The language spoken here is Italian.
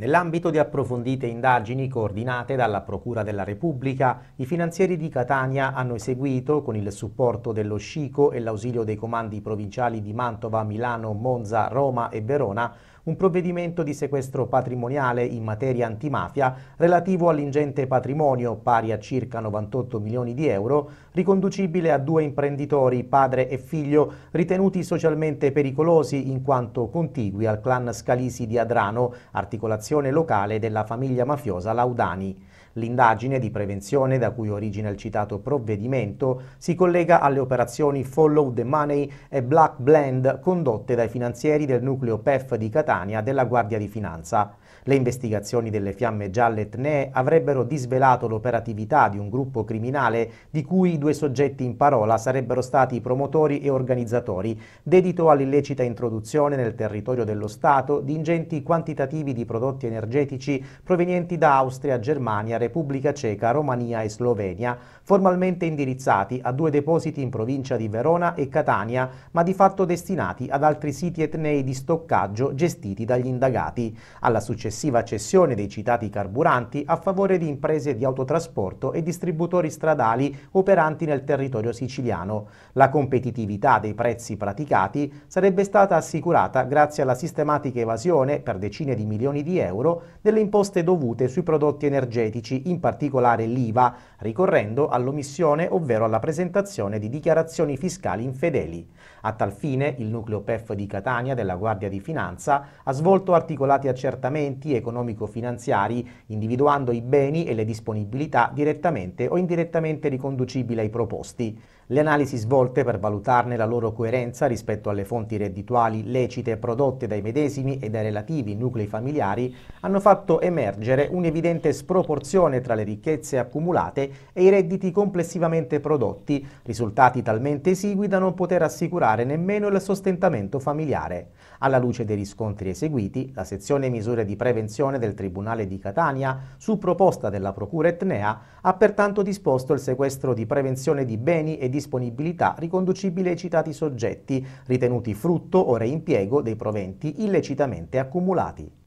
Nell'ambito di approfondite indagini coordinate dalla Procura della Repubblica, i finanzieri di Catania hanno eseguito, con il supporto dello Scico e l'ausilio dei comandi provinciali di Mantova, Milano, Monza, Roma e Verona, un provvedimento di sequestro patrimoniale in materia antimafia relativo all'ingente patrimonio pari a circa 98 milioni di euro, riconducibile a due imprenditori, padre e figlio, ritenuti socialmente pericolosi in quanto contigui al clan Scalisi di Adrano, articolazione locale della famiglia mafiosa Laudani. L'indagine di prevenzione da cui origina il citato provvedimento si collega alle operazioni Follow the Money e Black Blend condotte dai finanzieri del nucleo PEF di Catania temporanea della Guardia di Finanza. Le investigazioni delle fiamme gialle etnee avrebbero disvelato l'operatività di un gruppo criminale di cui i due soggetti in parola sarebbero stati promotori e organizzatori, dedito all'illecita introduzione nel territorio dello Stato di ingenti quantitativi di prodotti energetici provenienti da Austria, Germania, Repubblica Ceca, Romania e Slovenia, formalmente indirizzati a due depositi in provincia di Verona e Catania, ma di fatto destinati ad altri siti etnei di stoccaggio gestiti investiti dagli indagati, alla successiva cessione dei citati carburanti a favore di imprese di autotrasporto e distributori stradali operanti nel territorio siciliano. La competitività dei prezzi praticati sarebbe stata assicurata grazie alla sistematica evasione per decine di milioni di euro delle imposte dovute sui prodotti energetici, in particolare l'IVA, ricorrendo all'omissione ovvero alla presentazione di dichiarazioni fiscali infedeli. A tal fine il nucleo PEF di Catania della Guardia di Finanza ha svolto articolati accertamenti economico-finanziari individuando i beni e le disponibilità direttamente o indirettamente riconducibili ai proposti. Le analisi svolte per valutarne la loro coerenza rispetto alle fonti reddituali lecite prodotte dai medesimi e dai relativi nuclei familiari hanno fatto emergere un'evidente sproporzione tra le ricchezze accumulate e i redditi complessivamente prodotti, risultati talmente esigui da non poter assicurare nemmeno il sostentamento familiare. Alla luce dei riscontri incontri eseguiti, la sezione misure di prevenzione del Tribunale di Catania, su proposta della Procura etnea, ha pertanto disposto il sequestro di prevenzione di beni e disponibilità riconducibili ai citati soggetti, ritenuti frutto o reimpiego dei proventi illecitamente accumulati.